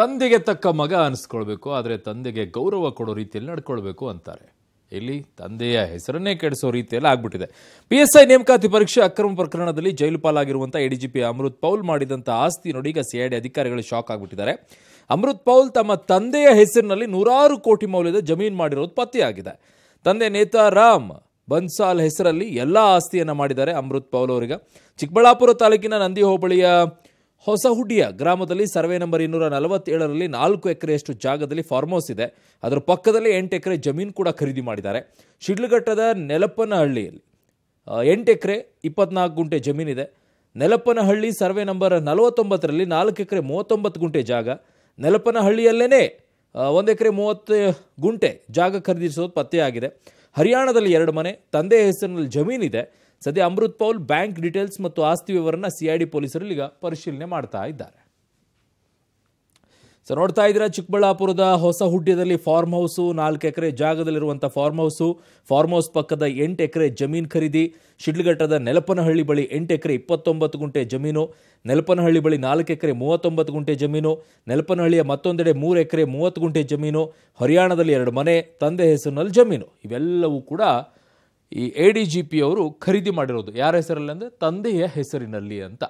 ತಂದೆಗೆ ತಕ್ಕ ಮಗ ಅನಿಸ್ಕೊಳ್ಬೇಕು ಆದರೆ ತಂದೆಗೆ ಗೌರವ ಕೊಡೋ ರೀತಿಯಲ್ಲಿ ನಡ್ಕೊಳ್ಬೇಕು ಅಂತಾರೆ ಇಲ್ಲಿ ತಂದೆಯ ಹೆಸರನ್ನೇ ಕೆಡಿಸೋ ರೀತಿಯಲ್ಲಿ ಆಗ್ಬಿಟ್ಟಿದೆ ಪಿ ಎಸ್ ಐ ನೇಮಕಾತಿ ಪರೀಕ್ಷೆ ಅಕ್ರಮ ಪ್ರಕರಣದಲ್ಲಿ ಜೈಲು ಪಾಲಾಗಿರುವಂಥ ಎಡಿಜಿಪಿ ಅಮೃತ್ ಪೌಲ್ ಮಾಡಿದಂತಹ ಆಸ್ತಿ ನೋಡಿ ಈಗ ಸಿಐಡಿ ಅಧಿಕಾರಿಗಳು ಶಾಕ್ ಆಗ್ಬಿಟ್ಟಿದ್ದಾರೆ ಅಮೃತ್ ಪೌಲ್ ತಮ್ಮ ತಂದೆಯ ಹೆಸರಿನಲ್ಲಿ ನೂರಾರು ಕೋಟಿ ಮೌಲ್ಯದ ಜಮೀನು ಮಾಡಿರೋದು ಪತ್ತೆಯಾಗಿದೆ ತಂದೆ ರಾಮ್ ಬನ್ಸಾಲ್ ಹೆಸರಲ್ಲಿ ಎಲ್ಲ ಆಸ್ತಿಯನ್ನು ಮಾಡಿದ್ದಾರೆ ಅಮೃತ್ ಪೌಲ್ ಅವರಿಗೆ ಚಿಕ್ಕಬಳ್ಳಾಪುರ ತಾಲೂಕಿನ ನಂದಿ ಹೋಬಳಿಯ ಹೊಸಹುಡಿಯ ಗ್ರಾಮದಲ್ಲಿ ಸರ್ವೆ ನಂಬರ್ ಇನ್ನೂರ ನಲವತ್ತೇಳರಲ್ಲಿ ನಾಲ್ಕು ಎಕರೆಯಷ್ಟು ಜಾಗದಲ್ಲಿ ಫಾರ್ಮ್ ಇದೆ ಅದರ ಪಕ್ಕದಲ್ಲಿ ಎಂಟು ಎಕರೆ ಜಮೀನು ಕೂಡ ಖರೀದಿ ಮಾಡಿದ್ದಾರೆ ಶಿಡ್ಲಘಟ್ಟದ ನೆಲಪ್ಪನಹಳ್ಳಿಯಲ್ಲಿ ಎಂಟು ಎಕರೆ ಇಪ್ಪತ್ನಾಲ್ಕು ಗುಂಟೆ ಜಮೀನಿದೆ ನೆಲಪ್ಪನಹಳ್ಳಿ ಸರ್ವೆ ನಂಬರ್ ನಲವತ್ತೊಂಬತ್ತರಲ್ಲಿ ನಾಲ್ಕು ಎಕರೆ ಮೂವತ್ತೊಂಬತ್ತು ಗುಂಟೆ ಜಾಗ ನೆಲಪ್ಪನಹಳ್ಳಿಯಲ್ಲೇ ಒಂದು ಎಕರೆ ಮೂವತ್ತು ಗುಂಟೆ ಜಾಗ ಖರೀದಿಸೋದು ಪತ್ತೆಯಾಗಿದೆ ಹರಿಯಾಣದಲ್ಲಿ ಎರಡು ಮನೆ ತಂದೆಯ ಹೆಸರಿನಲ್ಲಿ ಜಮೀನಿದೆ ಸದ್ಯ ಅಮೃತ್ ಪೌಲ್ ಬ್ಯಾಂಕ್ ಡೀಟೇಲ್ಸ್ ಮತ್ತು ಆಸ್ತಿ ವಿವರನ್ನ ಸಿಐಡಿ ಪೊಲೀಸರು ಈಗ ಪರಿಶೀಲನೆ ಮಾಡ್ತಾ ಇದ್ದಾರೆ ಸೊ ನೋಡ್ತಾ ಇದ್ದೀರಾ ಚಿಕ್ಕಬಳ್ಳಾಪುರದ ಹೊಸ ಹುಡ್ಡದಲ್ಲಿ ಫಾರ್ಮ್ ಹೌಸು ನಾಲ್ಕು ಎಕರೆ ಜಾಗದಲ್ಲಿರುವಂಥ ಫಾರ್ಮ್ ಹೌಸು ಫಾರ್ಮ್ ಹೌಸ್ ಪಕ್ಕದ ಎಂಟು ಎಕರೆ ಜಮೀನು ಖರೀದಿ ಶಿಡ್ಲಘಟ್ಟದ ನೆಲಪನಹಳ್ಳಿ ಬಳಿ ಎಂಟು ಎಕರೆ ಇಪ್ಪತ್ತೊಂಬತ್ತು ಗುಂಟೆ ಜಮೀನು ನೆಲಪನಹಳ್ಳಿ ಬಳಿ ನಾಲ್ಕು ಎಕರೆ ಮೂವತ್ತೊಂಬತ್ತು ಗುಂಟೆ ಜಮೀನು ನೆಲಪನಹಳ್ಳಿಯ ಮತ್ತೊಂದೆಡೆ ಮೂರು ಎಕರೆ ಮೂವತ್ತು ಗುಂಟೆ ಜಮೀನು ಹರಿಯಾಣದಲ್ಲಿ ಎರಡು ಮನೆ ತಂದೆ ಹೆಸರಿನಲ್ಲಿ ಜಮೀನು ಇವೆಲ್ಲವೂ ಕೂಡ ಈ ಎ ಡಿ ಜಿ ಪಿ ಅವರು ಖರೀದಿ ಮಾಡಿರೋದು ಯಾರ ಹೆಸರಲ್ಲಿ ಅಂದರೆ ತಂದೆಯ ಹೆಸರಿನಲ್ಲಿ ಅಂತ